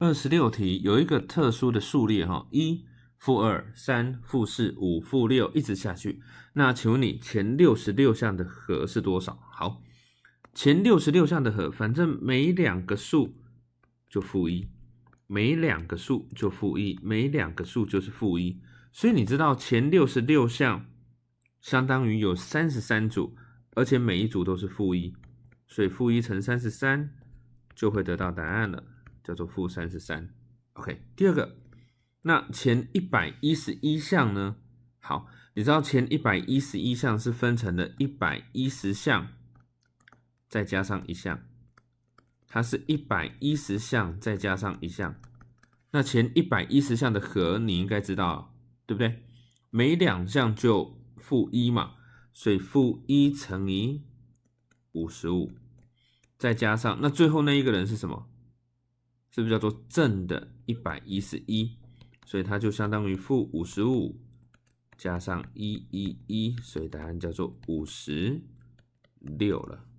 二十六题有一个特殊的数列哈，一、负二、三、负四、五、负六，一直下去。那请问你前六十六项的和是多少？好，前六十六项的和，反正每两个数就负一，每两个数就负一，每两个数就是负一。所以你知道前六十六项相当于有三十三组，而且每一组都是负一，所以负一乘三十三就会得到答案了。叫做负三十三，OK。第二个，那前一百一十一项呢？好，你知道前一百一十一项是分成的，一百一十项再加上一项，它是一百一十项再加上一项。那前一百一十项的和你应该知道，对不对？每两项就负一嘛，所以负一乘以五十五，再加上那最后那一个人是什么？是不是叫做正的一百一十一？所以它就相当于负五十五加上一一一，所以答案叫做五十六了。